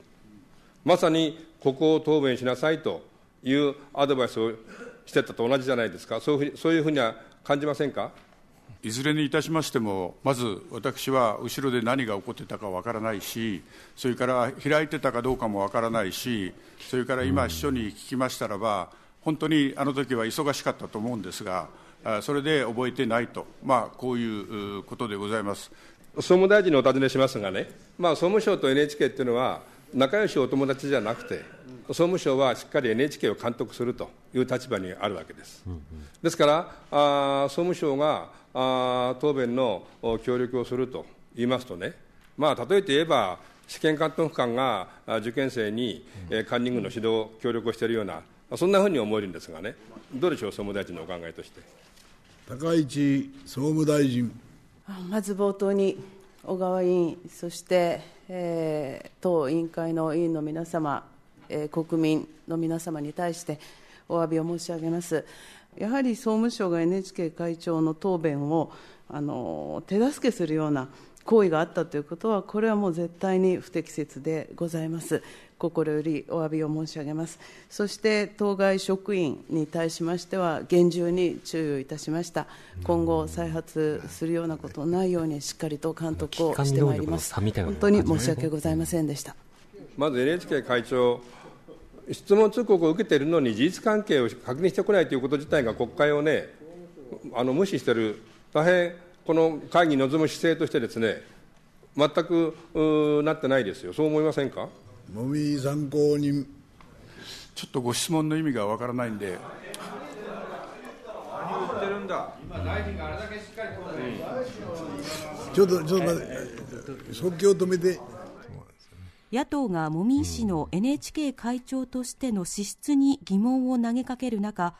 まさにここを答弁しなさいというアドバイスをしてたと同じじゃないですか。そういうふううふうには感じませんかいずれにいたしましても、まず私は後ろで何が起こってたかわからないし、それから開いてたかどうかもわからないし、それから今、秘書に聞きましたらば、本当にあの時は忙しかったと思うんですが、それで覚えてないと、まあ、こういうことでございます。総務大臣にお尋ねしますがね、まあ、総務省と NHK というのは、仲良しお友達じゃなくて、総務省はしっかり NHK を監督するという立場にあるわけです。ですから、あ総務省があ答弁の協力をすると言いますとね、まあ、例えて言えば、試験監督官が受験生に、えカンニングの指導、協力をしているような、そんなふうに思えるんですがね、どうでしょう、総務大臣のお考えとして。高市総務大臣。まず冒頭に、小川委員、そして、えー、党委員会の委員の皆様、えー、国民の皆様に対して、お詫びを申し上げます。やはり総務省が NHK 会長の答弁をあの手助けするような行為があったということは、これはもう絶対に不適切でございます。心よりお詫びを申し上げます。そして、当該職員に対しましては、厳重に注意をいたしました。今後、再発するようなことないように、しっかりと監督をしてまいります。本当に申し訳ございませんでした。まず NHK 会長質問通告を受けているのに事実関係を確認してこないということ自体が国会をね、あの無視している、大変この会議に臨む姿勢としてですね、全くなってないですよ、そう思いませんか。茂木参考人。ちょっとご質問の意味がわからないんで。何言ってるんだ。今大臣があれだけしっかりて。ちょっとちょっと待って、即興止めて。野党が茂木氏の NHK 会長としての資質に疑問を投げかける中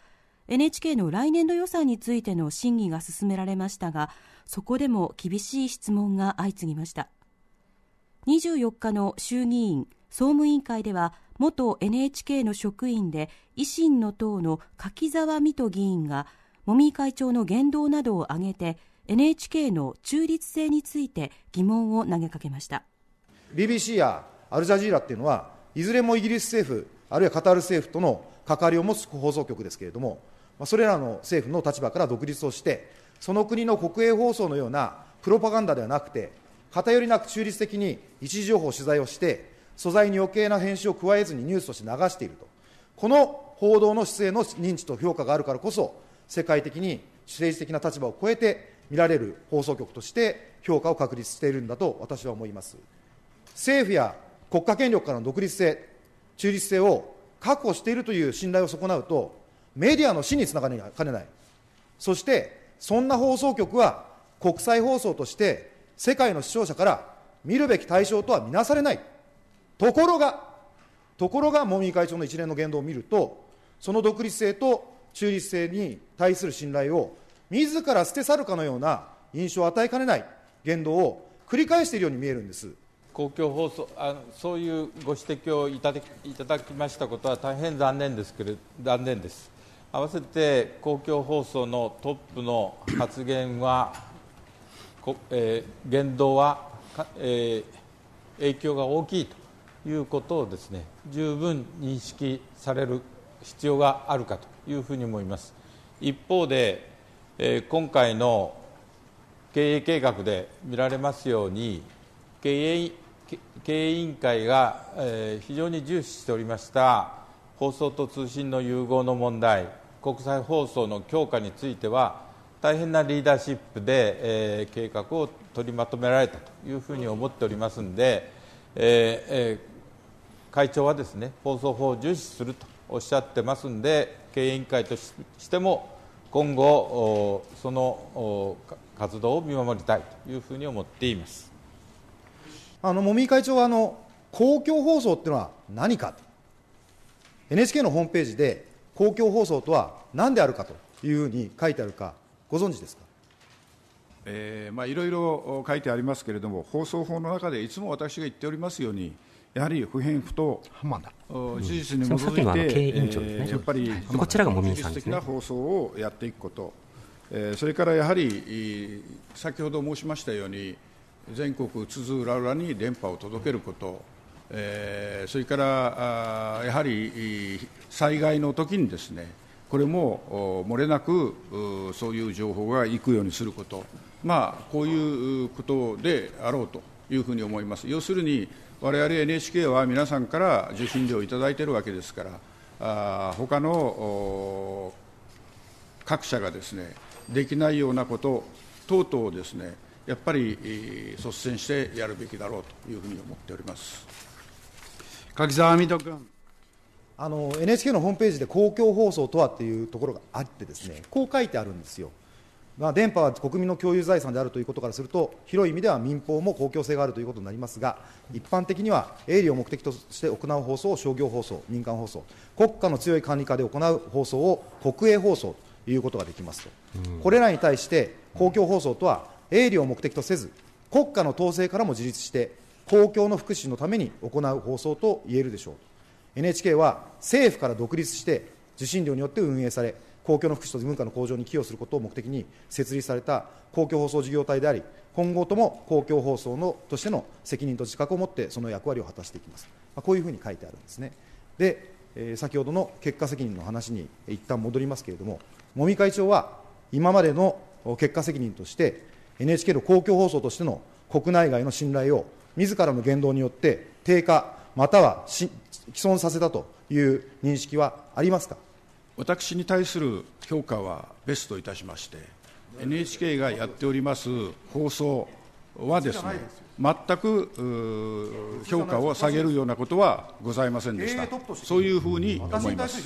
NHK の来年度予算についての審議が進められましたがそこでも厳しい質問が相次ぎました24日の衆議院総務委員会では元 NHK の職員で維新の党の柿沢水戸議員が茂木会長の言動などを挙げて NHK の中立性について疑問を投げかけました BBC やアルジャジーラっていうのはいずれもイギリス政府あるいはカタール政府との関わりを持つ放送局ですけれどもそれらの政府の立場から独立をしてその国の国営放送のようなプロパガンダではなくて偏りなく中立的に一時情報を取材をして素材に余計な編集を加えずにニュースとして流しているとこの報道の姿勢の認知と評価があるからこそ世界的に政治的な立場を超えて見られる放送局として評価を確立しているんだと私は思います政府や国家権力からの独立性中立性を確保しているという信頼を損なうとメディアの死につながりかねないそしてそんな放送局は国際放送として世界の視聴者から見るべき対象とは見なされないところが、ところが、茂木会長の一連の言動を見ると、その独立性と中立性に対する信頼を、自ら捨て去るかのような印象を与えかねない言動を繰り返しているように見えるんです。公共放送あのそういうご指摘をいただきましたことは大変残念ですけれ残念です合わせて公共放送のトップの発言は、こえー、言動は、えー、影響が大きいということをですね十分認識される必要があるかというふうに思います一方で、えー、今回の経営計画で見られますように経営経営委員会が、えー、非常に重視しておりました放送と通信の融合の問題国際放送の強化については大変なリーダーシップで、えー、計画を取りまとめられたというふうに思っておりますので、えーえー、会長はですね放送法を重視するとおっしゃってますんで経営委員会としても今後その活動を見守りたいというふうに思っていますあの茂木会長はあの公共放送っていうのは何か NHK のホームページで公共放送とは何であるかというふうに書いてあるかご存知ですかえまあ、いろいろ書いてありますけれども、放送法の中でいつも私が言っておりますように、やはり不偏不党、事実に基づいて、やっぱり、こちらが民さん的な放送をやっていくこと、それからやはり、先ほど申しましたように、全国津々浦々に電波を届けること、えー、それからやはり災害の時にですねこれも漏れなくそういう情報が行くようにすること、まあ、こういうことであろうというふうに思います。要するに我々 NHK は皆さんから受信料をいただいているわけですから、あ他の各社がですね、できないようなこと等々をですね、やっぱり率先してやるべきだろうというふうに思っております柿沢美戸君あの。NHK のホームページで公共放送とはっていうところがあってですね、こう書いてあるんですよ。まあ、電波は国民の共有財産であるということからすると、広い意味では民放も公共性があるということになりますが、一般的には営利を目的として行う放送を商業放送、民間放送、国家の強い管理下で行う放送を国営放送ということができますと、これらに対して公共放送とは営利を目的とせず、国家の統制からも自立して、公共の福祉のために行う放送と言えるでしょう。NHK は政府から独立して受信料によって運営され公共の福祉と文化の向上に寄与することを目的に設立された公共放送事業体であり、今後とも公共放送のとしての責任と自覚を持って、その役割を果たしていきます、まあ、こういうふうに書いてあるんですね。で、え先ほどの結果責任の話に一旦戻りますけれども、茂木会長は、今までの結果責任として、NHK の公共放送としての国内外の信頼を自らの言動によって低下、または既存させたという認識はありますか。私に対する評価はベストいたしまして、NHK がやっております放送はですね、全く評価を下げるようなことはございませんでした。そういうふうに思います。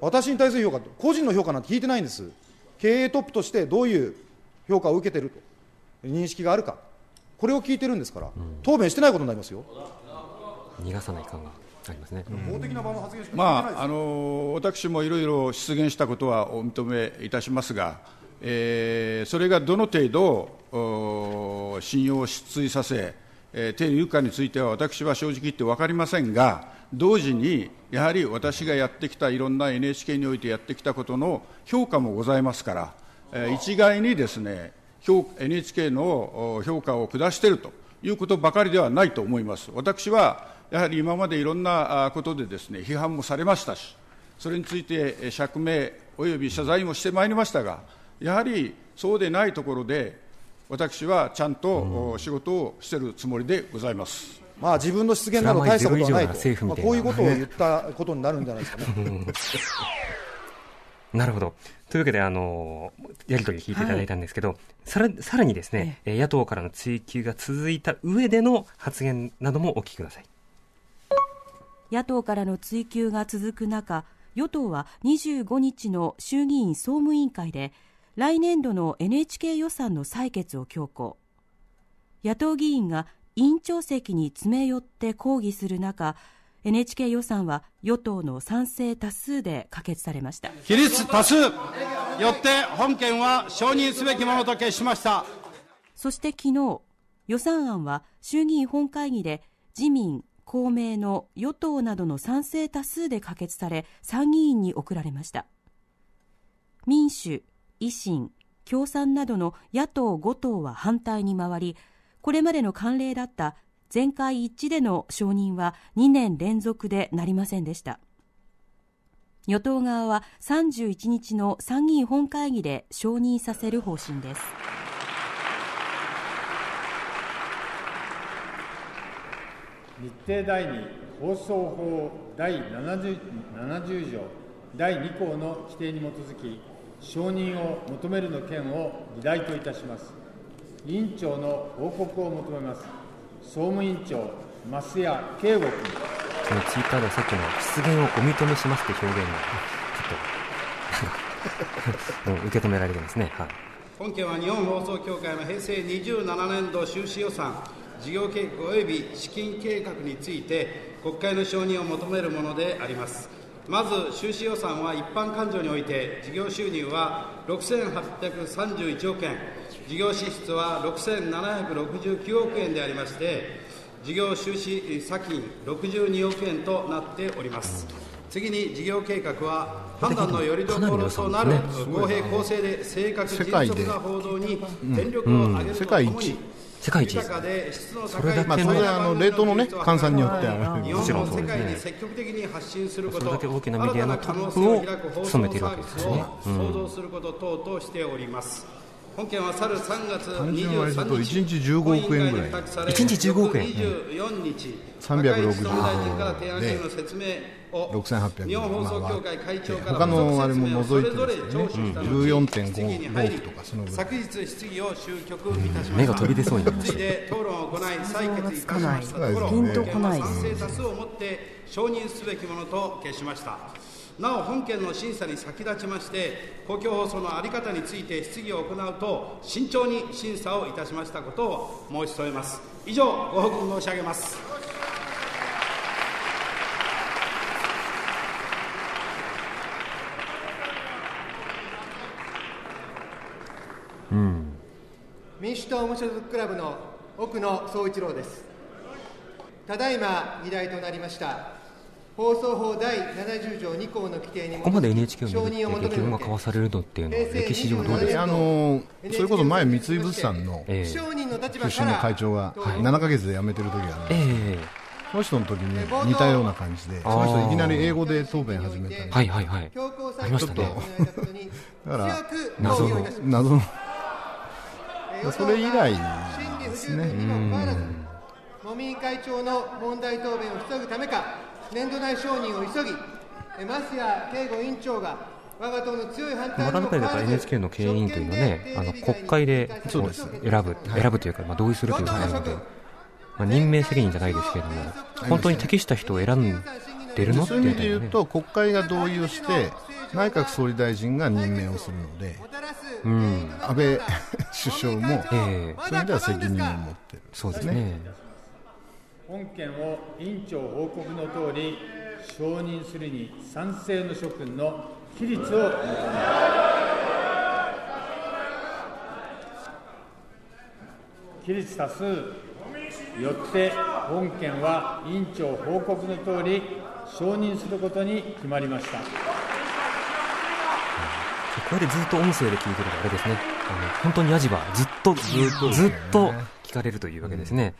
私に対する評価、個人の評価なんて聞いてないんです。経営トップとしてどういう評価を受けてると、認識があるか、これを聞いてるんですから、答弁してないことになりますよ。逃がさないかんが。まあ、私もいろいろ出現したことはお認めいたしますが、それがどの程度、信用を失墜させ、テ有価については私は正直言って分かりませんが、同時に、やはり私がやってきた、いろんな NHK においてやってきたことの評価もございますから、一概にですね、NHK の評価を下しているということばかりではないと思います。私はやはり今までいろんなことでですね批判もされましたし、それについて釈明および謝罪もしてまいりましたが、やはりそうでないところで、私はちゃんと仕事をしてるつもりでございます。まあ、自分の失言など大したことはないと、まあ、こういうことを言ったことになるんじゃないですかね。なるほど。というわけで、あの、やりとり聞いていただいたんですけど、はい、さらさらにですね、ええ、野党からの追及が続いた上での発言などもお聞きください。野党からの追及が続く中与党は25日の衆議院総務委員会で来年度の NHK 予算の採決を強行野党議員が委員長席に詰め寄って抗議する中 NHK 予算は与党の賛成多数で可決されました比率多数よって本件は承認すべきものと決しましたそして昨日予算案は衆議院本会議で自民公明の与党などの賛成多数で可決され参議院に送られました民主維新共産などの野党5党は反対に回りこれまでの慣例だった全会一致での承認は2年連続でなりませんでした与党側は31日の参議院本会議で承認させる方針です日程第2放送法第 70, 70条第2項の規定に基づき、承認を求めるの件を議題といたします。委員長の報告を求めます。総務委員長、増谷圭吾君。そのツイッターでさっきの失言をお認めしますって表現が、ちょっと 受け止められてますね。はい、本件は日本放送協会の平成27年度収支予算事業計画及び資金計画について国会の承認を求めるものでありますまず収支予算は一般勘定において事業収入は6831億円事業支出は6769億円でありまして事業収支差金62億円となっております次に事業計画は判断のよりどころとなる公平公正で正確迅速な報道に全力を挙げるとともに、世界一それだけの、まあ、あの冷凍のね換算によってもちろんそうですねそれだけ大きなメディアのトップを務めているわけですよね、想像すること等としております本件は去る3月23日1日15億円ぐらい1日15億円、うん、360億円から提案書の説明日本放送協会会長から他のあれも除いてですね、1 4とかそのぐらい昨日質疑を終局いたしました目が飛び出そうになりましたで討論を行い採決いたしましたところピンとこない賛成多数をもって承認すべきものと決しましたなお本件の審査に先立ちまして公共放送の在り方について質疑を行うと慎重に審査をいたしましたことを申し添えます以上ご報告申し上げます民主党無所属クラブの奥野総一郎ですただいま議題となりました放送法第70条2項の規定にここまで NHK を巡って激論が交わされるのっていうのは歴史上どうですかあのそれこそ前三井物産の出身の会長が7か月で辞めてる時があるんです、えその人の時に似たような感じで、その人いきなり英語で答弁始めたはいはいはい。ありましたね。だから、謎の、謎のそれ以来ですね。もみ会長の問題答弁を防ぐためか、年度内承認を急ぎ、増谷慶吾委員長が我が党の強い反対にだかか NHK の経営委員というのはね、あの国会で選ぶ、選ぶというか、まあ、同意するというこなので、まあ、任命責任じゃないですけれども、本当に適した人を選んでるのっていう、いう意味で言うと、国会が同意をして、内閣総理大臣が任命をするので、うん、安倍首相も、えー、そういう意味では責任を持ってる、そうですね本件を委員長報告のとおり承認するに賛成の諸君の起立を求めます起立多数よって本件は委員長報告のとおり承認することに決まりました。これでずっと音声で聞いてるとあれですね。あの、本当にヤジはずっとずっとずっと聞かれるというわけですね。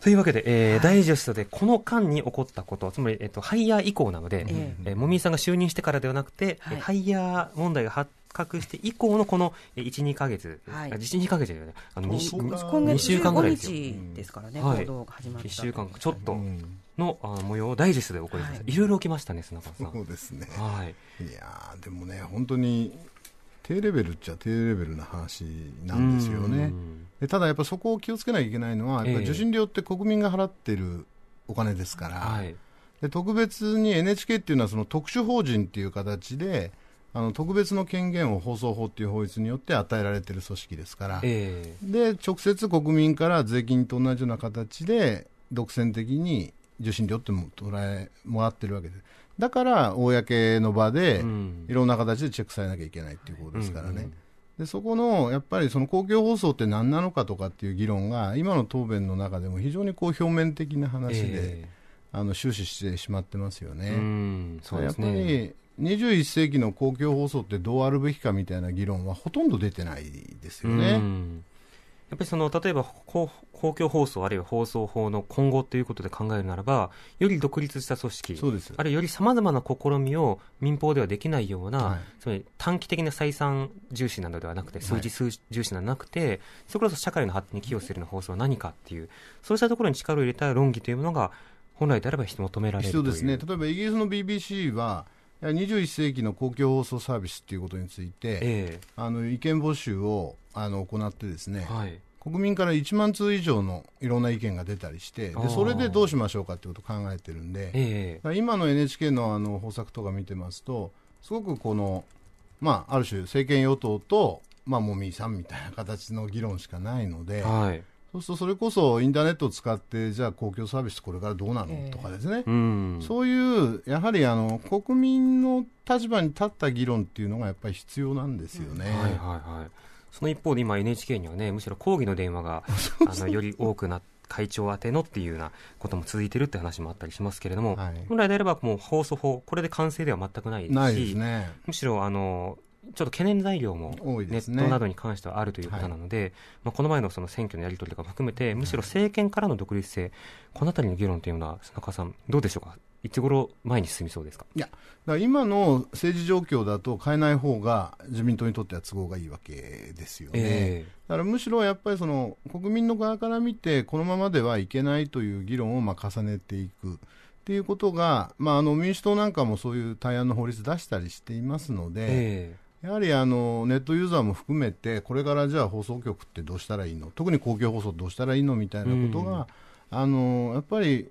というわけで、えー、ダイジェストでこの間に起こったこと、つまり、えっ、と、ハイヤー以降なので、えー、もみさんが就任してからではなくて、はい、ハイヤー問題が発覚して以降のこの1、2ヶ月、はい、1、2ヶ月じゃない、あの 2, 週間ぐらいですよ。今月15日ですからね、うん、はい、報道が始まった。1週間、ちょっと。うんの模様をダイジェストで起こりました、はい、いろいろ起きましたね砂川さんそうですね、はい、いやでもね本当に低レベルっちゃ低レベルな話なんですよねでただやっぱそこを気をつけなきゃいけないのは、やっぱ受信料って国民が払ってるお金ですから、で特別に NHK っていうのはその特殊法人っていう形であの特別の権限を放送法っていう法律によって与えられている組織ですから、えー、で直接国民から税金と同じような形で独占的に受信料っても捉えもらってるわけでだから公の場でいろんな形でチェックされなきゃいけないっていうことですからね。うんうんでそこのやっぱりその公共放送って何なのかとかっていう議論が今の答弁の中でも非常にこう表面的な話で、えー、あの終始してしまってますよね。うんそうですねやっぱり21世紀の公共放送ってどうあるべきかみたいな議論はほとんど出てないですよね。やっぱりその例えば公共放送あるいは放送法の今後ということで考えるならばより独立した組織あるいはよりさまざまな試みを民放ではできないような、はい、つまり短期的な採算重視などではなくて数字数重視などなくて、はい、それこそ社会の発展に寄与するような放送は何かっていうそうしたところに力を入れた論議というものが本来であれば求められるそうですね例えばイギリスの BBC は21世紀の公共放送サービスということについて、えー、あの意見募集をあの行ってですね、はい国民から1万通以上のいろんな意見が出たりしてでそれでどうしましょうかってことを考えてるんで、えー、今の NHK のあの方策とか見てますとすごくこの、まあ、ある種政権与党と、まあ、もみさんみたいな形の議論しかないので。はいそうするとそれこそインターネットを使ってじゃあ公共サービスこれからどうなのとかですね、えー、そういうやはりあの国民の立場に立った議論っていうのがやっぱり必要なんですよね。うん、はいはいはいその一方で今 NHK にはねむしろ抗議の電話があのより多くなって会長宛てのっていうようなことも続いてるって話もあったりしますけれども、はい、本来であればもう放送法、これで完成では全くないですし、すね、むしろあのちょっと懸念材料もネットなどに関してはあるということなので、でねはい、まあ、この前のその選挙のやり取りとかも含めて、むしろ政権からの独立性、このあたりの議論というのは、砂川さん、どうでしょうか、いつ頃前に進みそうですかいやだ今の政治状況だと変えない方が自民党にとっては都合がいいわけですよね、えー、だからむしろやっぱりその国民の側から見てこのままではいけないという議論をまあ重ねていく。っていうことが、まあ、あの民主党なんかもそういう対案の法律出したりしていますので、えーやはりあのネットユーザーも含めて、これからじゃあ放送局ってどうしたらいいの、特に公共放送どうしたらいいのみたいなことが、うん、あのやっぱり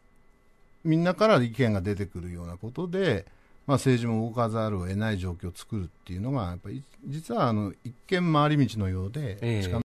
みんなから意見が出てくるようなことで、まあ、政治も動かざるを得ない状況を作るっていうのがやっぱり実はあの一見回り道のようで、ええ